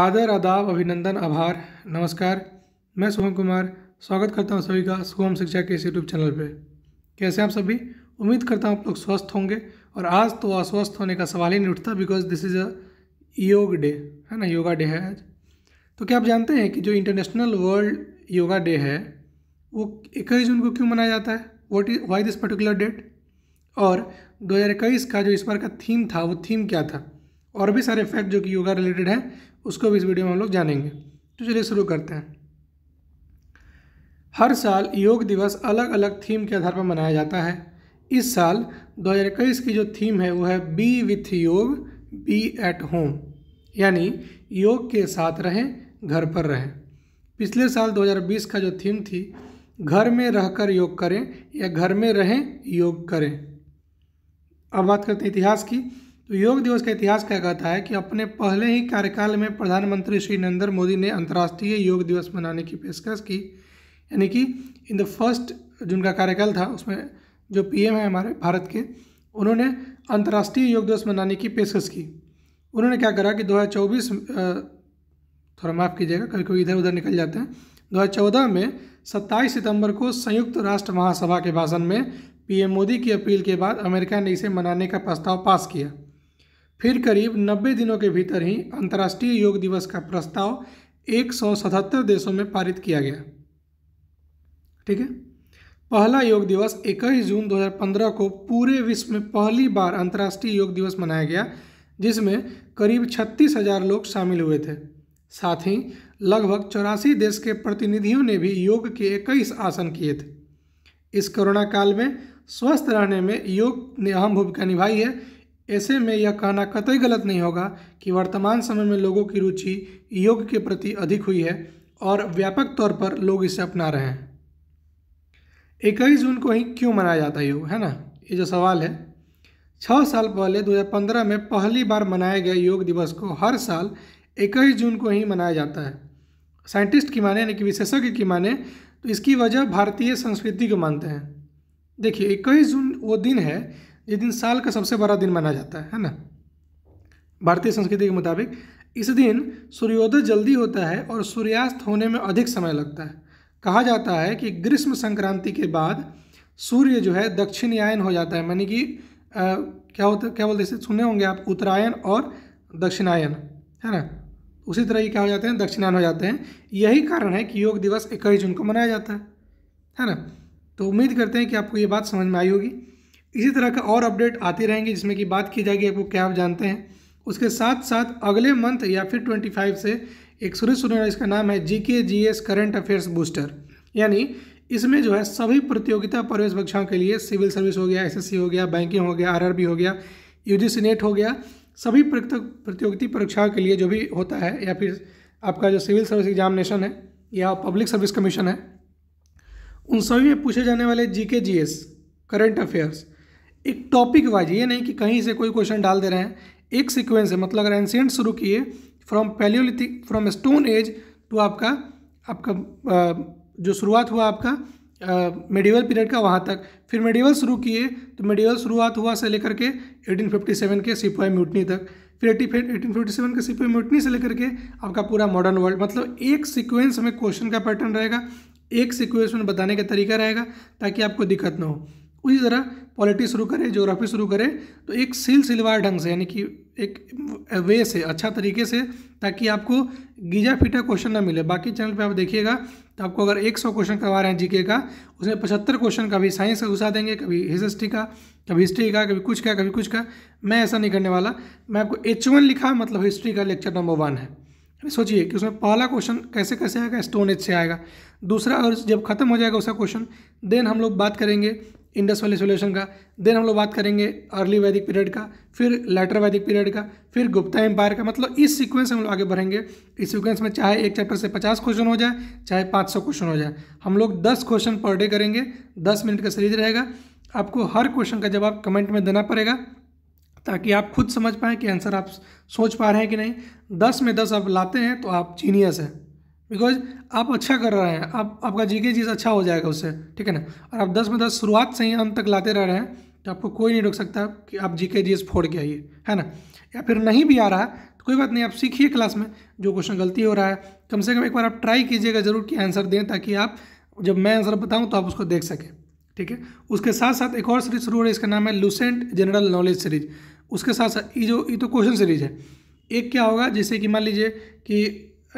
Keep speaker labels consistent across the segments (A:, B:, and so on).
A: आदर आदाब अभिनंदन आभार नमस्कार मैं सुहम कुमार स्वागत करता हूँ सभी का सुगम शिक्षा के इस यूट्यूब चैनल पे कैसे आप सभी उम्मीद करता हूँ आप लोग स्वस्थ होंगे और आज तो अस्वस्थ होने का सवाल ही नहीं उठता बिकॉज दिस इज़ अ योग डे है ना योगा डे है आज तो क्या आप जानते हैं कि जो इंटरनेशनल वर्ल्ड योगा डे है वो इक्कीस जून को क्यों मनाया जाता है what is why this particular date और दो का जो इस बार का थीम था वो थीम क्या था और भी सारे फैक्ट जो कि योगा रिलेटेड हैं उसको भी इस वीडियो में हम लोग जानेंगे तो चलिए शुरू करते हैं हर साल योग दिवस अलग अलग थीम के आधार पर मनाया जाता है इस साल 2021 की जो थीम है वो है be with yoga be at home यानी योग के साथ रहें घर पर रहें पिछले साल 2020 का जो थीम थी घर में रहकर योग करें या घर में रहें योग करें अब बात करते हैं इतिहास की तो योग दिवस का इतिहास क्या कहता है कि अपने पहले ही कार्यकाल में प्रधानमंत्री श्री नरेंद्र मोदी ने अंतर्राष्ट्रीय योग दिवस मनाने की पेशकश की यानी कि इन द फर्स्ट जिनका कार्यकाल था उसमें जो पीएम है हमारे भारत के उन्होंने अंतर्राष्ट्रीय योग दिवस मनाने की पेशकश की उन्होंने क्या करा कि 2024 थोड़ा माफ़ कीजिएगा कभी कभी इधर उधर निकल जाते हैं 2014 में 27 सितंबर को संयुक्त राष्ट्र महासभा के भाषण में पीएम मोदी की अपील के बाद अमेरिका ने इसे मनाने का प्रस्ताव पास किया फिर करीब 90 दिनों के भीतर ही अंतर्राष्ट्रीय योग दिवस का प्रस्ताव एक देशों में पारित किया गया ठीक है पहला योग दिवस 21 जून 2015 को पूरे विश्व में पहली बार अंतर्राष्ट्रीय योग दिवस मनाया गया जिसमें करीब छत्तीस हजार लोग शामिल हुए थे साथ ही लगभग चौरासी देश के प्रतिनिधियों ने भी योग के इक्कीस आसन किए थे इस कोरोना काल में स्वस्थ रहने में योग ने अहम भूमिका निभाई है ऐसे में यह कहना कतई गलत नहीं होगा कि वर्तमान समय में लोगों की रुचि योग के प्रति अधिक हुई है और व्यापक तौर पर लोग इसे अपना रहे हैं इक्कीस जून को ही क्यों मनाया जाता है योग है ना ये जो सवाल है छः साल पहले 2015 में पहली बार मनाए गए योग दिवस को हर साल इक्कीस जून को ही मनाया जाता है साइंटिस्ट की माने यानी कि विशेषज्ञ की माने तो इसकी वजह भारतीय संस्कृति को मानते हैं देखिए इक्कीस जून वो दिन है ये दिन साल का सबसे बड़ा दिन माना जाता है है ना भारतीय संस्कृति के मुताबिक इस दिन सूर्योदय जल्दी होता है और सूर्यास्त होने में अधिक समय लगता है कहा जाता है कि ग्रीष्म संक्रांति के बाद सूर्य जो है दक्षिणायन हो जाता है यानी कि क्या होता क्या बोलते हैं सुने होंगे आप उत्तरायण और दक्षिणायन है ना उसी तरह ही क्या हो जाते हैं दक्षिणायन हो जाते हैं यही कारण है कि योग दिवस इक्कीस जून को मनाया जाता है है ना तो उम्मीद करते हैं कि आपको ये बात समझ में आई होगी इसी तरह का और अपडेट आते रहेंगे जिसमें कि बात की जाएगी आपको क्या आप जानते हैं उसके साथ साथ अगले मंथ या फिर ट्वेंटी फाइव से एक सुरेश सुनेरा इसका नाम है G K G S current affairs booster यानी इसमें जो है सभी प्रतियोगिता प्रवेश परीक्षाओं के लिए सिविल सर्विस हो गया एसएससी हो गया बैंकिंग हो गया आरआरबी हो गया सी नेट हो गया सभी प्रतियोगिता परीक्षाओं के लिए जो भी होता है या फिर आपका जो सिविल सर्विस एग्जामिनेशन है या पब्लिक सर्विस कमीशन है उन सभी में पूछे जाने वाले G K G S current affairs एक टॉपिक वाइज ये नहीं कि कहीं से कोई क्वेश्चन डाल दे रहे हैं एक सीक्वेंस है मतलब अगर एंशियंट शुरू किए from palaeolithic from stone age to आपका आपका जो शुरुआत हुआ आपका मेडिवल पीरियड का वहाँ तक फिर मेडिवल शुरू किए तो मेडिवल शुरुआत हुआ से लेकर के 1857 के सिपाही म्यूटनी तक फिर एटी एटीन फिफ्टी सेवन के सिपाही म्यूटनी से लेकर के आपका पूरा मॉडर्न वर्ल्ड मतलब एक सिक्वेंस में क्वेश्चन का पैटर्न रहेगा एक सिक्वेंस में बताने का तरीका रहेगा ताकि आपको दिक्कत ना हो उसी तरह पॉलिटिक्स शुरू करे ज्योग्राफी शुरू करे तो एक सिल सिलवार ढंग से यानी कि एक वे से अच्छा तरीके से ताकि आपको गीजा फीटा क्वेश्चन ना मिले बाकी चैनल पे आप देखिएगा तो आपको अगर 100 क्वेश्चन करवा रहे हैं जीके का उसमें पचहत्तर क्वेश्चन कभी साइंस का घुसा देंगे कभी हिस्ट्री का कभी हिस्ट्री का कभी कुछ का कभी कुछ का मैं ऐसा नहीं करने वाला मैं आपको एच लिखा मतलब हिस्ट्री का लेक्चर नंबर वन है सोचिए कि उसमें पहला क्वेश्चन कैसे कैसे आएगा स्टोन एज से आएगा दूसरा और जब खत्म हो जाएगा उसका क्वेश्चन देन हम लोग बात करेंगे इंडस वैली सोल्यूशन का देन हम लोग बात करेंगे अर्ली वैदिक पीरियड का फिर लेटर वैदिक पीरियड का फिर गुप्ता एम्पायर का मतलब इस सीक्वेंस में हम लोग आगे बढ़ेंगे इस सीक्वेंस में चाहे एक चैप्टर से पचास क्वेश्चन हो जाए चाहे पाँच सौ क्वेश्चन हो जाए हम लोग दस क्वेश्चन पर डे करेंगे दस मिनट का सीरीज रहेगा आपको हर क्वेश्चन का जवाब कमेंट में देना पड़ेगा ताकि आप खुद समझ पाएँ कि आंसर आप सोच पा रहे हैं कि नहीं दस में दस आप लाते हैं तो आप जीनियस हैं बिकॉज आप अच्छा कर रहे हैं आप आपका जी के चीज़ अच्छा हो जाएगा उससे ठीक है ना और आप दस में दस शुरुआत से ही अंत तक लाते रह रहे हैं तो आपको कोई नहीं रोक सकता कि आप जी के जी एस फोड़ के आइए है ना या फिर नहीं भी आ रहा है तो कोई बात नहीं आप सीखिए क्लास में जो क्वेश्चन गलती हो रहा है कम से कम एक बार आप ट्राई कीजिएगा ज़रूर कि आंसर दें ताकि आप जब मैं आंसर बताऊँ तो आप उसको देख सकें ठीक है उसके साथ साथ एक और सीरीज शुरू हो रही है इसका नाम है लूसेंट जनरल नॉलेज सीरीज उसके साथ साथ ये जो ये तो क्वेश्चन सीरीज है एक क्या होगा जैसे कि मान लीजिए कि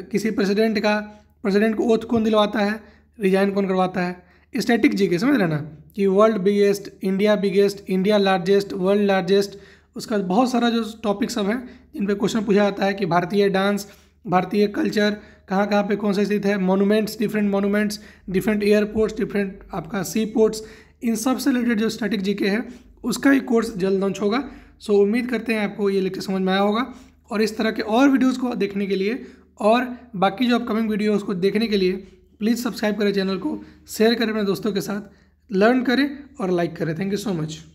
A: किसी प्रेसिडेंट का प्रेसिडेंट को ओथ कौन दिलवाता है रिजाइन कौन करवाता है स्टैटिक जी के समझ रहे ना कि world biggest India biggest India largest world largest उसका बहुत सारा जो टॉपिक सब है जिन पे क्वेश्चन पूछा जाता है कि भारतीय डांस भारतीय कल्चर कहाँ कहाँ पे कौन सा स्थित है monuments different monuments different airports different आपका सी पोर्ट्स इन सब से रिलेटेड जो स्टैटिक जी के है उसका ही कोर्स जल्द लॉन्च होगा सो उम्मीद करते हैं आपको ये लेक्चर समझ में आया होगा और इस तरह के और वीडियोज़ को देखने के लिए और बाकी जो अपकमिंग वीडियो उसको देखने के लिए प्लीज़ सब्सक्राइब करें चैनल को शेयर करें अपने दोस्तों के साथ लर्न करें और लाइक करें थैंक यू सो मच